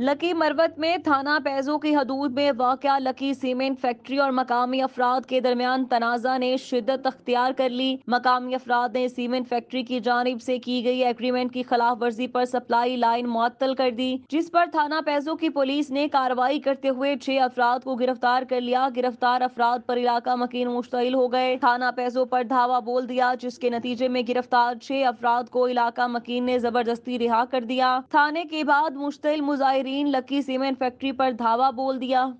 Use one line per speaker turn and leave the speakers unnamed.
lucky मरवत में थाना पैजो की हदूद में वाक़ लकी सीमेंट फैक्ट्री और मकामी अफराद के दरमियान तनाजा ने शिदत अख्तियार कर ली मकामी अफराद ने सीमेंट फैक्ट्री की जानब से की गई एग्रीमेंट की खिलाफ वर्जी पर सप्लाई लाइन मअतल कर दी जिस पर थाना पैजो की पुलिस ने कार्रवाई करते हुए छह अफराद को गिरफ्तार कर लिया गिरफ्तार अफराद पर इलाका मकीन मुश्तिल हो गए थाना पैजो पर धावा बोल दिया जिसके नतीजे में गिरफ्तार छह अफराद को इलाका मकीन ने जबरदस्ती रिहा कर दिया थाने के बाद मुश्तिल मुजाह आइरीन लकी सीमेंट फैक्ट्री पर धावा बोल दिया